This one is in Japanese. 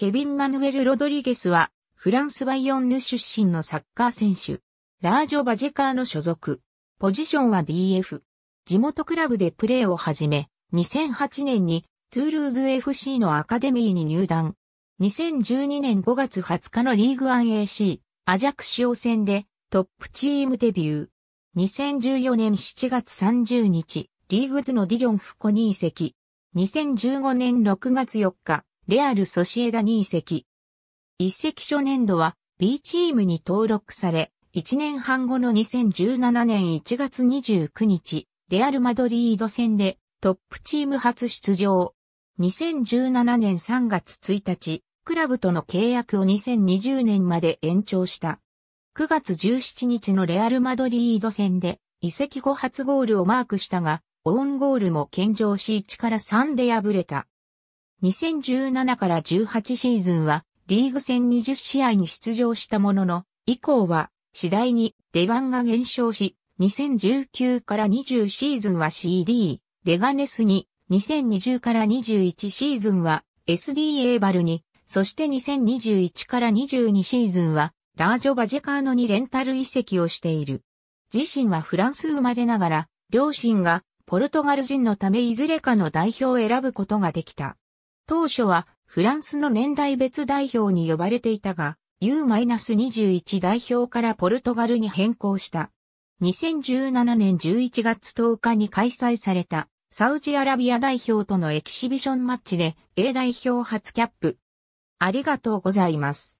ケビン・マヌエル・ロドリゲスは、フランス・バイヨンヌ出身のサッカー選手。ラージョ・バジェカーの所属。ポジションは DF。地元クラブでプレーを始め、2008年にトゥールーズ FC のアカデミーに入団。2012年5月20日のリーグ 1AC、アジャクシオ戦でトップチームデビュー。2014年7月30日、リーグ2のディジョンフコに移籍。2015年6月4日、レアル・ソシエダに移籍。移籍初年度は B チームに登録され、1年半後の2017年1月29日、レアル・マドリード戦でトップチーム初出場。2017年3月1日、クラブとの契約を2020年まで延長した。9月17日のレアル・マドリード戦で移籍後初ゴールをマークしたが、オウンゴールも献上し1から3で敗れた。2017から18シーズンはリーグ戦20試合に出場したものの、以降は次第に出番が減少し、2019から20シーズンは CD、レガネスに、2020から21シーズンは SD a バルに、そして2021から22シーズンはラージョ・バジェカーノにレンタル移籍をしている。自身はフランス生まれながら、両親がポルトガル人のためいずれかの代表を選ぶことができた。当初はフランスの年代別代表に呼ばれていたが、U-21 代表からポルトガルに変更した。2017年11月10日に開催されたサウジアラビア代表とのエキシビションマッチで A 代表初キャップ。ありがとうございます。